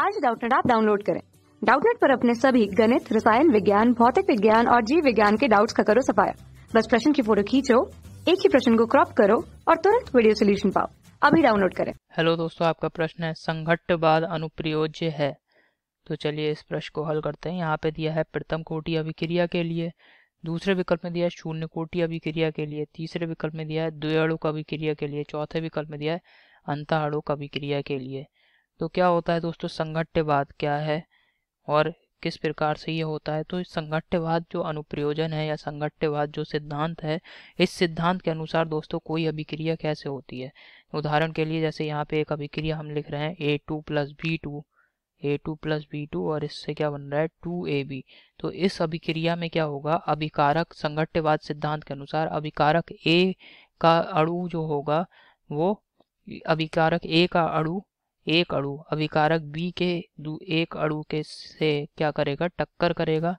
आज डाउटनेट आप डाउनलोड करें डाउटनेट पर अपने सभी गणित रसायन विज्ञान भौतिक विज्ञान और जीव विज्ञान के डाउट्स का करो सफाया बस प्रश्न की फोटो खींचो एक ही प्रश्न को क्रॉप करो और तुरंत वीडियो सोल्यूशन पाओ अभी डाउनलोड करें हेलो दोस्तों आपका प्रश्न है बाद अनुप्रयोज्य है तो चलिए इस प्रश्न को हल करते हैं यहाँ पे दिया है प्रथम कोटि अभिक्रिया के लिए दूसरे विकल्प में दिया है शून्य कोटि अभिक्रिया के लिए तीसरे विकल्प में दिया है द्वे द्वयाणुक अभिक्रिया के लिए चौथे विकल्प में दिया है अंताणुक अभिक्रिया के लिए तो क्या होता है दोस्तों संघट्यवाद क्या है और किस प्रकार से ये होता है तो संगठ्यवाद जो अनुप्रयोजन है या संगठ्यवाद जो सिद्धांत है इस सिद्धांत के अनुसार दोस्तों कोई अभिक्रिया कैसे होती है उदाहरण के लिए जैसे यहाँ पे एक अभिक्रिया हम लिख रहे हैं A two plus B two A two plus B two और इससे क्या बन रहा है टू ए बी तो इस अभिक्रिया में क्या होगा अभिकारक संगठ्यवाद सिद्धांत के अनुसार अभिकारक ए का अड़ु जो होगा वो अभिकारक ए का अड़ु एक अणु अभिकारक बी के एक अणु के से क्या करेगा टक्कर करेगा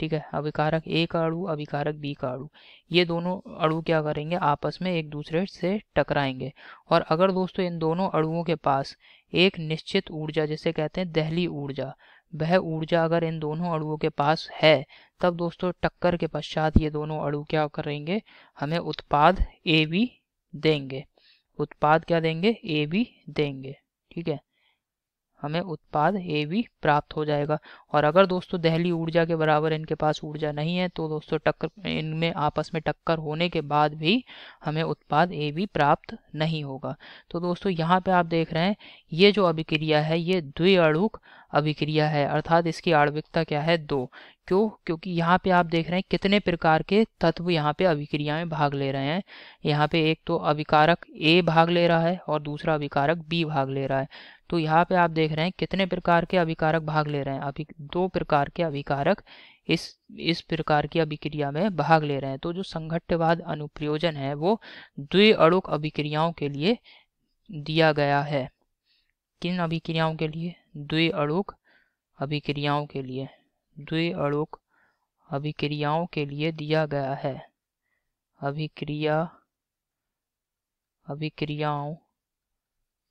ठीक है अभिकारक ए का अणु अभिकारक बी का अणु ये दोनों अणु क्या करेंगे आपस में एक दूसरे से टकराएंगे और अगर दोस्तों इन दोनों अणुओं के पास एक निश्चित ऊर्जा जिसे कहते हैं दहली ऊर्जा वह ऊर्जा अगर इन दोनों अणुओं के पास है तब दोस्तों टक्कर के पश्चात ये दोनों अणु क्या करेंगे हमें उत्पाद ए बी देंगे उत्पाद क्या देंगे ए बी देंगे ठीक है हमें उत्पाद ए भी प्राप्त हो जाएगा और अगर दोस्तों दहली ऊर्जा के बराबर इनके पास ऊर्जा नहीं है तो दोस्तों टक्कर इनमें आपस में टक्कर होने के बाद भी हमें उत्पाद ए भी प्राप्त नहीं होगा तो दोस्तों यहाँ पे आप देख रहे हैं ये जो अभिक्रिया है ये द्विअणुक अभिक्रिया है अर्थात इसकी आणविकता क्या है दो क्यों क्योंकि यहाँ पे आप देख रहे हैं कितने प्रकार के तत्व यहाँ पे अभिक्रिया में भाग ले रहे हैं यहाँ पे एक तो अभिकारक ए भाग ले रहा है और दूसरा अभिकारक बी भाग ले रहा है तो यहाँ पे आप देख रहे हैं कितने प्रकार के अभिकारक भाग ले रहे हैं अभी दो प्रकार के अभिकारक इस इस प्रकार की अभिक्रिया में भाग ले रहे हैं तो जो संघट्यवाद अनुप्रयोजन है वो द्वि अड़ुक अभिक्रियाओं के लिए दिया गया है किन अभिक्रियाओं के लिए द्विअणुक अभिक्रियाओं के लिए द्विअणुक अभिक्रियाओं के लिए दिया गया है अभिक्रिया अभिक्रियाओं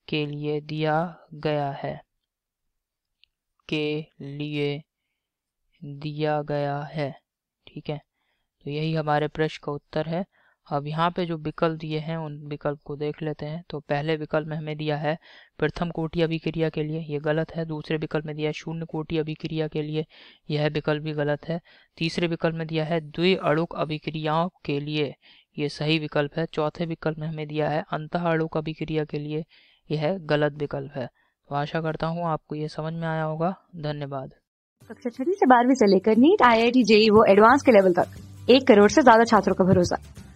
के लिए दिया गया है के लिए दिया गया है ठीक है तो यही हमारे प्रश्न का उत्तर है अब यहाँ पे जो विकल्प दिए हैं उन विकल्प को देख लेते हैं तो पहले विकल्प में हमें दिया है प्रथम कोटि अभिक्रिया के लिए यह गलत है दूसरे विकल्प में दिया है शून्य कोटि अभिक्रिया के लिए यह विकल्प भी गलत है तीसरे विकल्प में दिया है द्वि अड़ुक अभिक्रियाओं के लिए ये सही विकल्प है चौथे विकल्प में हमें दिया है अंत अड़ुक अभिक्रिया के लिए यह गलत विकल्प है तो आशा करता हूँ आपको ये समझ में आया होगा धन्यवाद कक्षा छठी से बारहवीं से लेकर NEET I I T JEE वो एडवांस के लेवल तक एक करोड़ से ज्यादा छात्रों का भरोसा